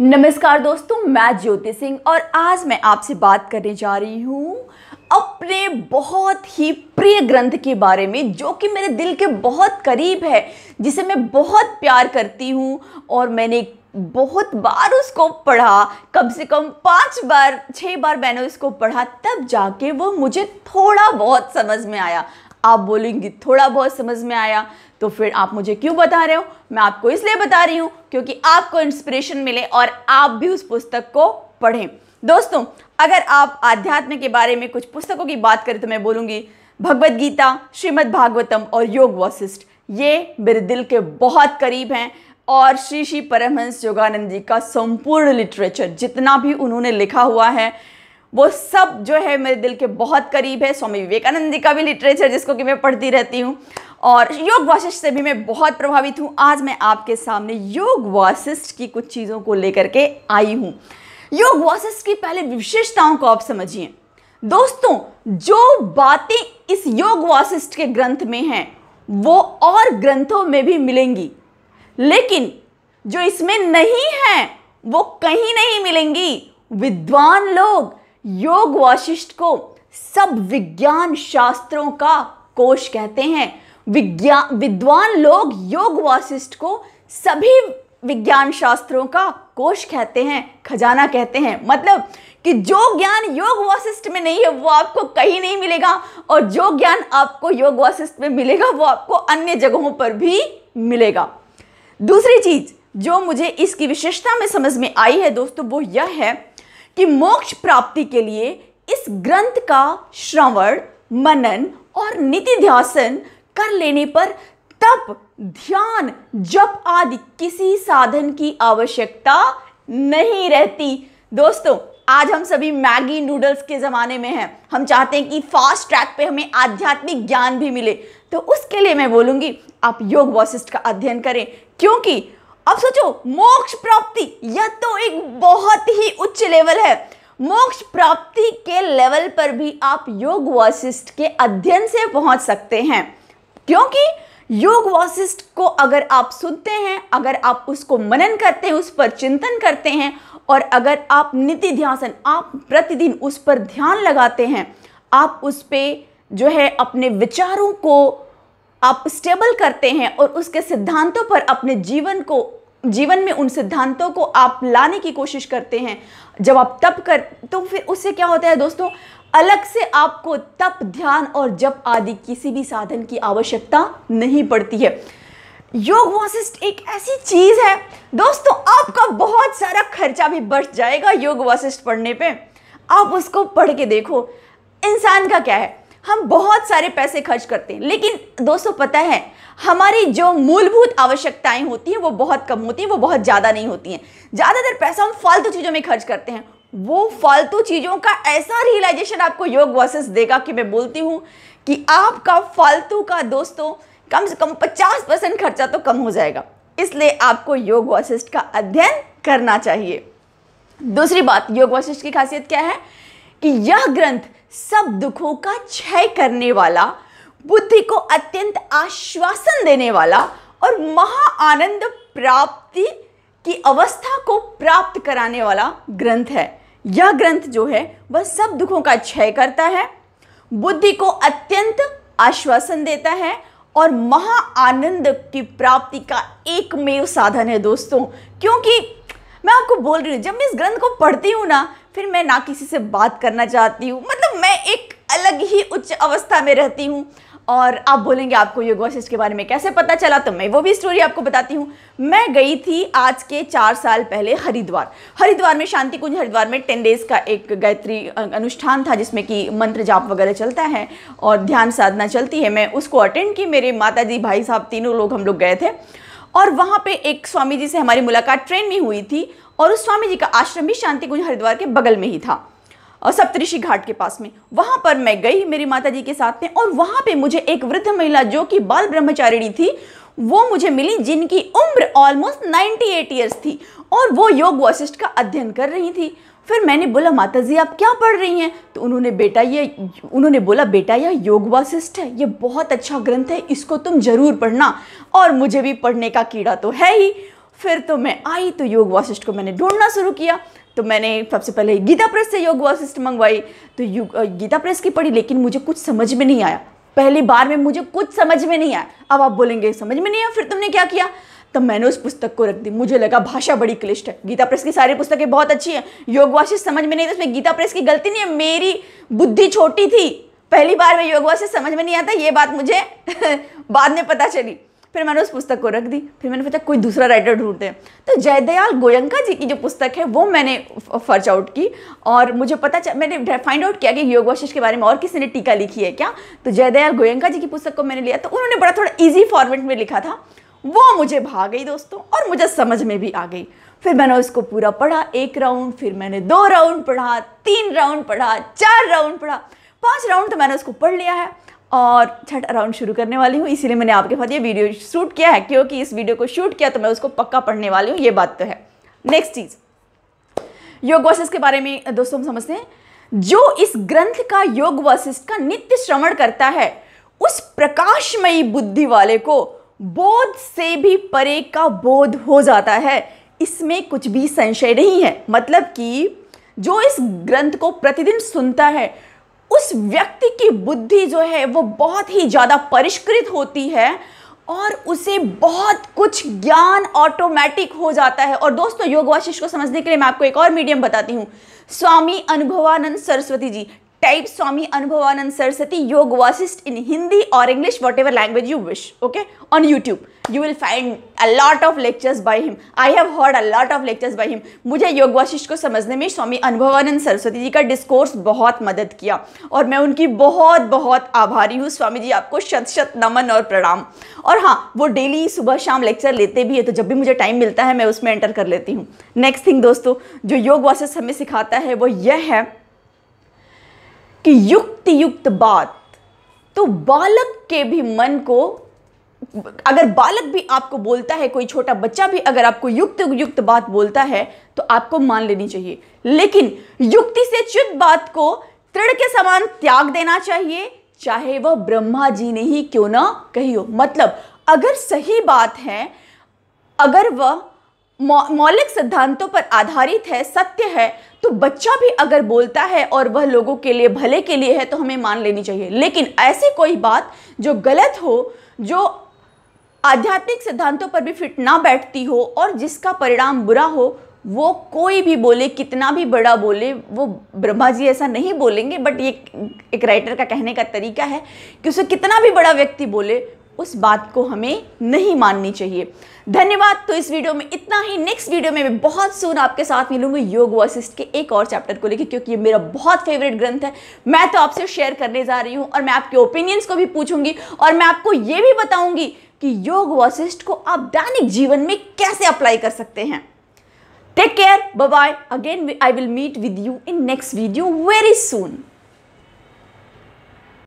नमस्कार दोस्तों मैं ज्योति सिंह और आज मैं आपसे बात करने जा रही हूँ अपने बहुत ही प्रिय ग्रंथ के बारे में जो कि मेरे दिल के बहुत करीब है जिसे मैं बहुत प्यार करती हूँ और मैंने बहुत बार उसको पढ़ा कम से कम पाँच बार छः बार मैंने उसको पढ़ा तब जाके वो मुझे थोड़ा बहुत समझ में आया आप बोलेंगी थोड़ा बहुत समझ में आया तो फिर आप मुझे क्यों बता रहे हो मैं आपको इसलिए बता रही हूँ क्योंकि आपको इंस्पिरेशन मिले और आप भी उस पुस्तक को पढ़ें दोस्तों अगर आप आध्यात्म के बारे में कुछ पुस्तकों की बात करें तो मैं बोलूँगी भगवद गीता श्रीमद् भागवतम और योग वशिष्ठ ये मेरे दिल के बहुत करीब हैं और श्री श्री परमहंस योगानंद जी का संपूर्ण लिटरेचर जितना भी उन्होंने लिखा हुआ है वो सब जो है मेरे दिल के बहुत करीब है स्वामी विवेकानंद जी का भी लिटरेचर जिसको कि मैं पढ़ती रहती हूँ और योग वाशिष्ठ से भी मैं बहुत प्रभावित हूँ आज मैं आपके सामने योग वाशिष्ठ की कुछ चीज़ों को लेकर के आई हूँ योग वाशिष्ठ की पहले विशेषताओं को आप समझिए दोस्तों जो बातें इस योग वाशिष्ठ के ग्रंथ में हैं वो और ग्रंथों में भी मिलेंगी लेकिन जो इसमें नहीं है वो कहीं नहीं मिलेंगी विद्वान लोग योग वाशिष्ठ को सब विज्ञान शास्त्रों का कोश कहते हैं विज्ञान विद्वान लोग योग वाशिष्ठ को सभी विज्ञान शास्त्रों का कोश कहते हैं खजाना कहते हैं मतलब कि जो ज्ञान योग वशिष्ठ में नहीं है वो आपको कहीं नहीं मिलेगा और जो ज्ञान आपको योग वासिष्ठ में मिलेगा वो आपको अन्य जगहों पर भी मिलेगा दूसरी चीज जो मुझे इसकी विशेषता में समझ में आई है दोस्तों वो यह है कि मोक्ष प्राप्ति के लिए इस ग्रंथ का श्रवण मनन और निति ध्यासन कर लेने पर तप ध्यान जप आदि किसी साधन की आवश्यकता नहीं रहती दोस्तों आज हम सभी मैगी नूडल्स के ज़माने में हैं हम चाहते हैं कि फास्ट ट्रैक पे हमें आध्यात्मिक ज्ञान भी मिले तो उसके लिए मैं बोलूँगी आप योग वॉसिस्ट का अध्ययन करें क्योंकि अब सोचो मोक्ष प्राप्ति यह तो एक बहुत ही उच्च लेवल है मोक्ष प्राप्ति के लेवल पर भी आप योग वशिष्ठ के अध्ययन से पहुंच सकते हैं क्योंकि योग वशिष्ठ को अगर आप सुनते हैं अगर आप उसको मनन करते हैं उस पर चिंतन करते हैं और अगर आप नीति ध्यान आप प्रतिदिन उस पर ध्यान लगाते हैं आप उस पर जो है अपने विचारों को आप स्टेबल करते हैं और उसके सिद्धांतों पर अपने जीवन को जीवन में उन सिद्धांतों को आप लाने की कोशिश करते हैं जब आप तप कर तो फिर उससे क्या होता है दोस्तों अलग से आपको तप ध्यान और जप आदि किसी भी साधन की आवश्यकता नहीं पड़ती है योग वासिष्ठ एक ऐसी चीज़ है दोस्तों आपका बहुत सारा खर्चा भी बच जाएगा योग वासिष्ठ पढ़ने पे आप उसको पढ़ के देखो इंसान का क्या है हम बहुत सारे पैसे खर्च करते हैं लेकिन दोस्तों पता है हमारी जो मूलभूत आवश्यकताएं होती हैं वो बहुत कम होती हैं वो बहुत ज़्यादा नहीं होती हैं ज़्यादातर पैसा हम फालतू चीज़ों में खर्च करते हैं वो फालतू चीज़ों का ऐसा रियलाइजेशन आपको योग वर्सेस देगा कि मैं बोलती हूँ कि आपका फालतू का दोस्तों कम से कम पचास परसेंट खर्चा तो कम हो जाएगा इसलिए आपको योग वशिष्ठ का अध्ययन करना चाहिए दूसरी बात योग वशिष्ठ की खासियत क्या है कि यह ग्रंथ सब दुखों का क्षय करने वाला बुद्धि को अत्यंत आश्वासन देने वाला और महा आनंद प्राप्ति की अवस्था को प्राप्त कराने वाला ग्रंथ है यह ग्रंथ जो है वह सब दुखों का क्षय करता है बुद्धि को अत्यंत आश्वासन देता है और महा आनंद की प्राप्ति का एकमेव साधन है दोस्तों क्योंकि मैं आपको बोल रही हूँ जब मैं इस ग्रंथ को पढ़ती हूँ ना फिर मैं ना किसी से बात करना चाहती हूँ मतलब मैं एक अलग ही उच्च अवस्था में रहती हूँ और आप बोलेंगे आपको योग वशिष्ठ के बारे में कैसे पता चला तो मैं वो भी स्टोरी आपको बताती हूँ मैं गई थी आज के चार साल पहले हरिद्वार हरिद्वार में शांति कुंज हरिद्वार में टेन डेज़ का एक गायत्री अनुष्ठान था जिसमें कि मंत्र जाप वगैरह चलता है और ध्यान साधना चलती है मैं उसको अटेंड की मेरे माता जी भाई साहब तीनों लोग हम लोग गए थे और वहाँ पे एक स्वामी जी से हमारी मुलाकात ट्रेन में हुई थी और उस स्वामी जी का आश्रम भी शांति कुंज हरिद्वार के बगल में ही था और सप्तऋषि घाट के पास में वहाँ पर मैं गई मेरी माता जी के साथ में और वहाँ पे मुझे एक वृद्ध महिला जो कि बाल ब्रह्मचारिणी थी वो मुझे मिली जिनकी उम्र ऑलमोस्ट 98 ईयर्स थी और वो योग वशिष्ठ का अध्ययन कर रही थी फिर मैंने बोला माता जी आप क्या पढ़ रही हैं तो उन्होंने बेटा ये उन्होंने बोला बेटा यह योग वासिष्ठ है ये बहुत अच्छा ग्रंथ है इसको तुम ज़रूर पढ़ना और मुझे भी पढ़ने का कीड़ा तो है ही फिर तो मैं आई तो योग वासिष्ठ को मैंने ढूंढना शुरू किया तो मैंने सबसे पहले गीता प्रेस से योग वासिष्ठ मंगवाई तो गीता प्रेस की पढ़ी लेकिन मुझे कुछ समझ में नहीं आया पहली बार में मुझे कुछ समझ में नहीं आया अब आप बोलेंगे समझ में नहीं आया फिर तुमने क्या किया तब मैंने उस पुस्तक को रख दी मुझे लगा भाषा बड़ी क्लिष्ट है गीता प्रेस की सारी पुस्तकें बहुत अच्छी हैं योगवासी समझ में नहीं था उसमें गीता प्रेस की गलती नहीं है मेरी बुद्धि छोटी थी पहली बार मैं योगवासी समझ में नहीं आता ये बात मुझे बाद में पता चली फिर मैंने उस पुस्तक को रख दी फिर मैंने सोचा कोई दूसरा राइटर ढूंढते हैं तो जयदयाल गोयंका जी की जो पुस्तक है वो मैंने फर्च आउट की और मुझे पता चल मैंने फाइंड आउट किया कि योग वशिष्ठ के बारे में और किसी ने टीका लिखी है क्या तो जयदयाल गोयंका जी की पुस्तक को मैंने लिया तो उन्होंने बड़ा थोड़ा ईजी फॉर्मेट में लिखा था वो मुझे भा गई दोस्तों और मुझे समझ में भी आ गई फिर मैंने उसको पूरा पढ़ा एक राउंड फिर मैंने दो राउंड पढ़ा तीन राउंड पढ़ा चार राउंड पढ़ा पांच राउंड तो मैंने उसको पढ़ लिया है और छठ राउंड शुरू करने वाली हूँ इसीलिए मैंने आपके साथ ये वीडियो शूट किया है क्योंकि इस वीडियो को शूट किया तो मैं उसको पक्का पढ़ने वाली हूँ ये बात तो है नेक्स्ट चीज़ योग वशिष्ठ के बारे में दोस्तों हम समझते हैं जो इस ग्रंथ का योग वशिष्ठ का नित्य श्रवण करता है उस प्रकाशमयी बुद्धि वाले को बोध से भी परे का बोध हो जाता है इसमें कुछ भी संशय नहीं है मतलब कि जो इस ग्रंथ को प्रतिदिन सुनता है उस व्यक्ति की बुद्धि जो है वो बहुत ही ज़्यादा परिष्कृत होती है और उसे बहुत कुछ ज्ञान ऑटोमेटिक हो जाता है और दोस्तों योग वाशिष को समझने के लिए मैं आपको एक और मीडियम बताती हूँ स्वामी अनुभवानंद सरस्वती जी टाइप स्वामी अनुभवानंद सरस्वती योग वासिस्ट इन हिंदी और English whatever language you wish okay on YouTube you will find a lot of lectures by him I have heard a lot of lectures by him मुझे योग वासिष्ठ को समझने में स्वामी अनुभवानंद सरस्वती जी का डिस्कोर्स बहुत मदद किया और मैं उनकी बहुत बहुत आभारी हूँ स्वामी जी आपको शत शत नमन और प्रणाम और हाँ वो डेली सुबह शाम लेक्चर लेते भी है तो जब भी मुझे टाइम मिलता है मैं उसमें एंटर कर लेती हूँ नेक्स्ट थिंग दोस्तों जो योग वासिष्ठ हमें सिखाता है वो यह है कि युक्त युक्त बात तो बालक के भी मन को अगर बालक भी आपको बोलता है कोई छोटा बच्चा भी अगर आपको युक्त युक्त बात बोलता है तो आपको मान लेनी चाहिए लेकिन युक्ति से च्युत बात को तृढ़ के समान त्याग देना चाहिए चाहे वह ब्रह्मा जी ने ही क्यों ना कही हो मतलब अगर सही बात है अगर वह मौलिक सिद्धांतों पर आधारित है सत्य है तो बच्चा भी अगर बोलता है और वह लोगों के लिए भले के लिए है तो हमें मान लेनी चाहिए लेकिन ऐसी कोई बात जो गलत हो जो आध्यात्मिक सिद्धांतों पर भी फिट ना बैठती हो और जिसका परिणाम बुरा हो वो कोई भी बोले कितना भी बड़ा बोले वो ब्रह्मा जी ऐसा नहीं बोलेंगे बट ये एक राइटर का कहने का तरीका है कि उसे कितना भी बड़ा व्यक्ति बोले उस बात को हमें नहीं माननी चाहिए धन्यवाद तो इस वीडियो में इतना ही नेक्स्ट वीडियो में मैं बहुत सुन आपके साथ मिलूंगी योग वशिष्ठ के एक और चैप्टर को लेकर क्योंकि ये मेरा बहुत फेवरेट ग्रंथ है मैं तो आपसे शेयर करने जा रही हूं और मैं आपके ओपिनियंस को भी पूछूंगी और मैं आपको ये भी बताऊंगी कि योग वशिष्ठ को आप दैनिक जीवन में कैसे अप्लाई कर सकते हैं take care bye again I will meet with you in next video very soon